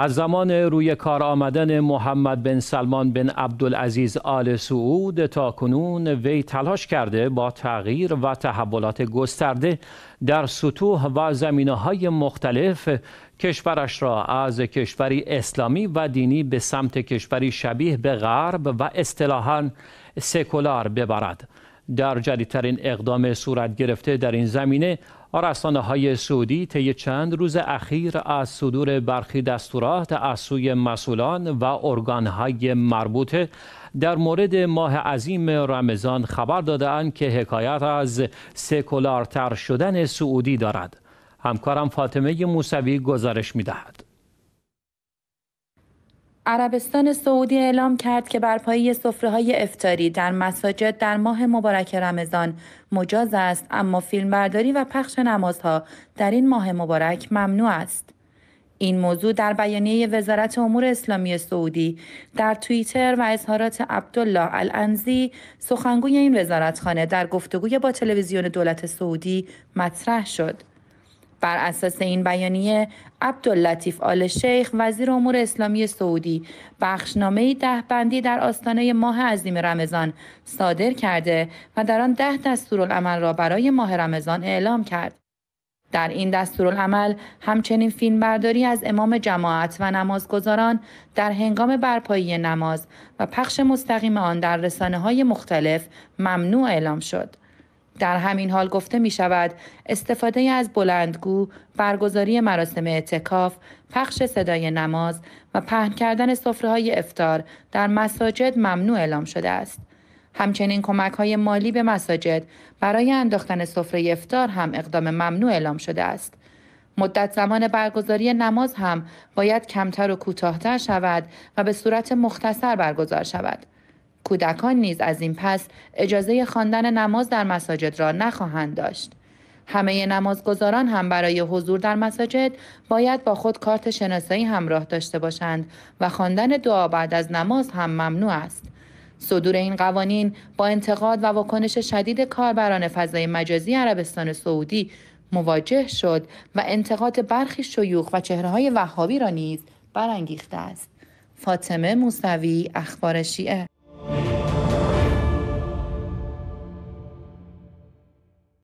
از زمان روی کار آمدن محمد بن سلمان بن عبدالعزیز آل سعود تا کنون وی تلاش کرده با تغییر و تحولات گسترده در سطوح و زمینه های مختلف کشورش را از کشوری اسلامی و دینی به سمت کشوری شبیه به غرب و اصطلاحا سکولار ببرد. در جدیدترین اقدام صورت گرفته در این زمینه رسانه آره، های سعودی طی چند روز اخیر از صدور برخی دستورات از سوی مسئولان و ارگان های مربوطه در مورد ماه عظیم رمضان خبر دادند که حکایت از سکولارتر شدن سعودی دارد همکارم فاطمه موسوی گزارش دهد عربستان سعودی اعلام کرد که برپایی صفره های افتاری در مساجد در ماه مبارک رمضان مجاز است اما فیلمبرداری و پخش نمازها در این ماه مبارک ممنوع است. این موضوع در بیانیه وزارت امور اسلامی سعودی در توییتر و اظهارات عبدالله الانزی سخنگوی این وزارتخانه در گفتگوی با تلویزیون دولت سعودی مطرح شد. بر اساس این بیانیه عبداللطیف آل شیخ وزیر امور اسلامی سعودی بخشنامه ده بندی در آستانه ماه عظیم رمضان صادر کرده و در آن ده دستورالعمل را برای ماه رمضان اعلام کرد. در این دستورالعمل همچنین فیلمبرداری از امام جماعت و نمازگزاران در هنگام برپایی نماز و پخش مستقیم آن در رسانه های مختلف ممنوع اعلام شد. در همین حال گفته می شود استفاده از بلندگو، برگزاری مراسم اعتکاف، پخش صدای نماز و پهن کردن صفره های افتار در مساجد ممنوع اعلام شده است. همچنین کمک های مالی به مساجد برای انداختن سفره افتار هم اقدام ممنوع اعلام شده است. مدت زمان برگزاری نماز هم باید کمتر و کوتاهتر شود و به صورت مختصر برگزار شود. کودکان نیز از این پس اجازه خواندن نماز در مساجد را نخواهند داشت همه نمازگزاران هم برای حضور در مساجد باید با خود کارت شناسایی همراه داشته باشند و خواندن دعا بعد از نماز هم ممنوع است صدور این قوانین با انتقاد و واکنش شدید کاربران فضای مجازی عربستان سعودی مواجه شد و انتقاد برخی شیوخ و چهره های وهابی را نیز برانگیخته است. فاطمه موسوی اخبار شیعه